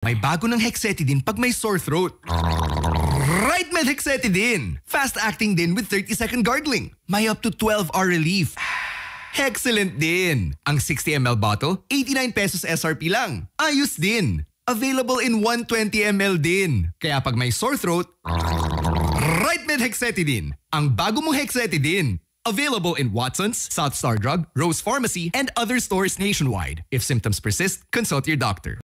May bago ng hexetidine pag may sore throat. Right Med Hexetidine! Fast-acting din with 30-second gargling. May up to 12-hour relief. Excellent din! Ang 60ml bottle, 89 pesos SRP lang. Ayos din! Available in 120ml din. Kaya pag may sore throat, Right Med Hexetidine. Ang bago mong Hexetidine. Available in Watson's, South Star Drug, Rose Pharmacy, and other stores nationwide. If symptoms persist, consult your doctor.